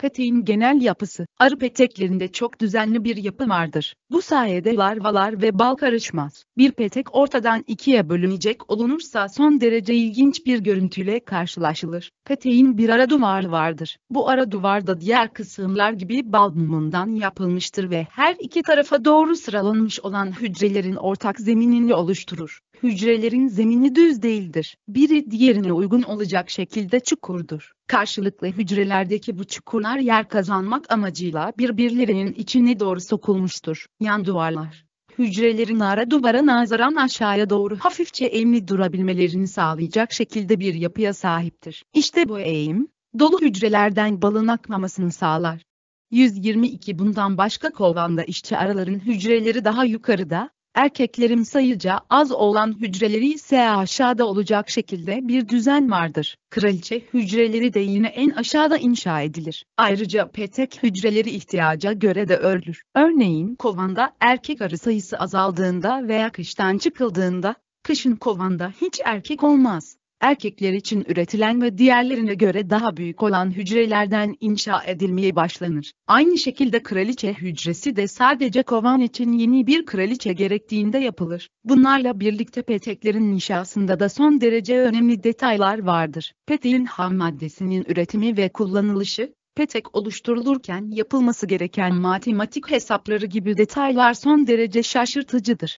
Peteğin genel yapısı, arı peteklerinde çok düzenli bir yapı vardır. Bu sayede larvalar ve bal karışmaz. Bir petek ortadan ikiye bölünecek olunursa son derece ilginç bir görüntüyle karşılaşılır. Peteğin bir ara duvarı vardır. Bu ara duvarda diğer kısımlar gibi bal mumundan yapılmıştır ve her iki tarafa doğru sıralanmış olan hücrelerin ortak zeminini oluşturur. Hücrelerin zemini düz değildir. Biri diğerine uygun olacak şekilde çukurdur karşılıklı hücrelerdeki bu çukurlar yer kazanmak amacıyla birbirlerinin içine doğru sokulmuştur. Yan duvarlar, hücrelerin ara duvara nazaran aşağıya doğru hafifçe eğimli durabilmelerini sağlayacak şekilde bir yapıya sahiptir. İşte bu eğim, dolu hücrelerden balın akmamasını sağlar. 122 Bundan başka kovanda işçi araların hücreleri daha yukarıda, erkeklerim sayıca az olan hücreleri ise aşağıda olacak şekilde bir düzen vardır. Kraliçe hücreleri de yine en aşağıda inşa edilir. Ayrıca petek hücreleri ihtiyaca göre de örülür. Örneğin kovanda erkek arı sayısı azaldığında veya kıştan çıkıldığında, kışın kovanda hiç erkek olmaz erkekler için üretilen ve diğerlerine göre daha büyük olan hücrelerden inşa edilmeye başlanır. Aynı şekilde kraliçe hücresi de sadece kovan için yeni bir kraliçe gerektiğinde yapılır. Bunlarla birlikte peteklerin inşasında da son derece önemli detaylar vardır. Peteğin ham maddesinin üretimi ve kullanılışı, petek oluşturulurken yapılması gereken matematik hesapları gibi detaylar son derece şaşırtıcıdır.